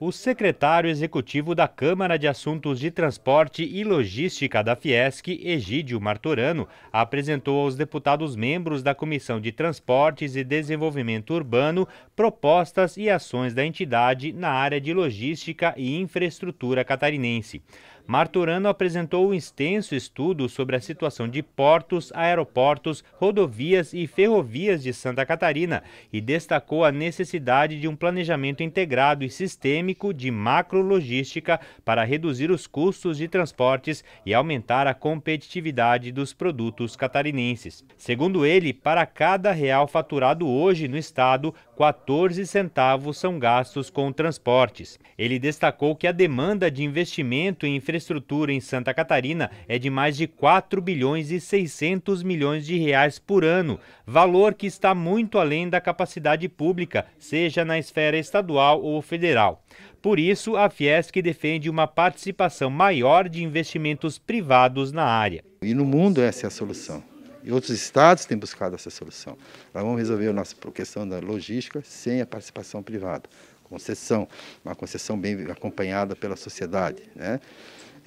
O secretário executivo da Câmara de Assuntos de Transporte e Logística da Fiesc, Egídio Martorano, apresentou aos deputados membros da Comissão de Transportes e Desenvolvimento Urbano propostas e ações da entidade na área de logística e infraestrutura catarinense. Marturano apresentou um extenso estudo sobre a situação de portos, aeroportos, rodovias e ferrovias de Santa Catarina e destacou a necessidade de um planejamento integrado e sistêmico de macrologística para reduzir os custos de transportes e aumentar a competitividade dos produtos catarinenses. Segundo ele, para cada real faturado hoje no estado, 14 centavos são gastos com transportes. Ele destacou que a demanda de investimento em infraestrutura infraestrutura em Santa Catarina é de mais de 4 bilhões e 600 milhões de reais por ano, valor que está muito além da capacidade pública, seja na esfera estadual ou federal. Por isso, a Fiesc defende uma participação maior de investimentos privados na área. E no mundo essa é a solução. E outros estados têm buscado essa solução. Nós vamos resolver a nossa questão da logística sem a participação privada. Concessão, uma concessão bem acompanhada pela sociedade. Né?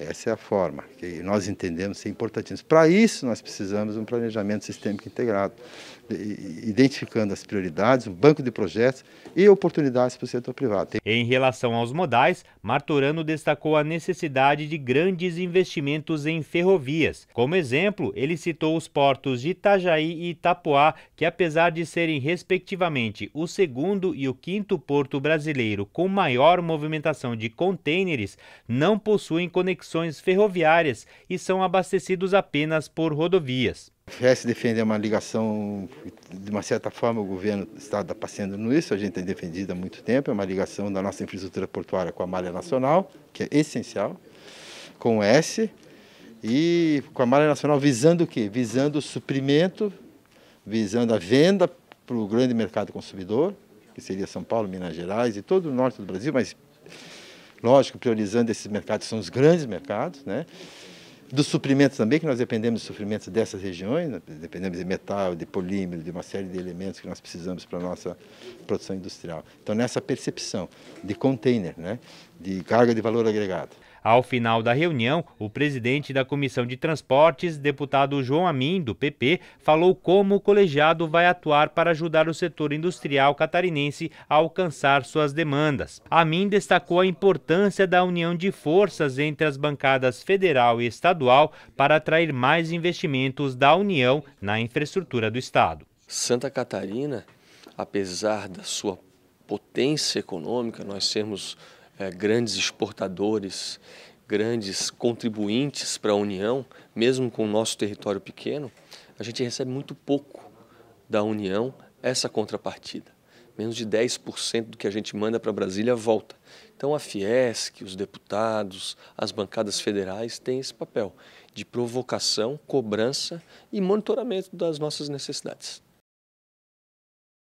Essa é a forma que nós entendemos ser importantíssima. Para isso, nós precisamos de um planejamento sistêmico integrado, identificando as prioridades, um banco de projetos e oportunidades para o setor privado. Em relação aos modais, Marturano destacou a necessidade de grandes investimentos em ferrovias. Como exemplo, ele citou os portos de Itajaí e Itapuá, que apesar de serem respectivamente o segundo e o quinto porto brasileiro com maior movimentação de contêineres, não possuem conexões conexões ferroviárias e são abastecidos apenas por rodovias. O é, FES defende é uma ligação, de uma certa forma, o governo está tá passando nisso, a gente tem defendido há muito tempo, é uma ligação da nossa infraestrutura portuária com a malha nacional, que é essencial, com o S, e com a malha nacional visando o quê? Visando o suprimento, visando a venda para o grande mercado consumidor, que seria São Paulo, Minas Gerais e todo o norte do Brasil, mas lógico, priorizando esses mercados, são os grandes mercados, né? dos suprimentos também, que nós dependemos dos suprimentos dessas regiões, né? dependemos de metal, de polímero, de uma série de elementos que nós precisamos para a nossa produção industrial. Então, nessa percepção de container, né? de carga de valor agregado. Ao final da reunião, o presidente da Comissão de Transportes, deputado João Amin, do PP, falou como o colegiado vai atuar para ajudar o setor industrial catarinense a alcançar suas demandas. Amin destacou a importância da união de forças entre as bancadas federal e estadual para atrair mais investimentos da União na infraestrutura do Estado. Santa Catarina, apesar da sua potência econômica, nós sermos é, grandes exportadores, grandes contribuintes para a União, mesmo com o nosso território pequeno, a gente recebe muito pouco da União essa contrapartida. Menos de 10% do que a gente manda para Brasília volta. Então a Fiesc, os deputados, as bancadas federais têm esse papel de provocação, cobrança e monitoramento das nossas necessidades.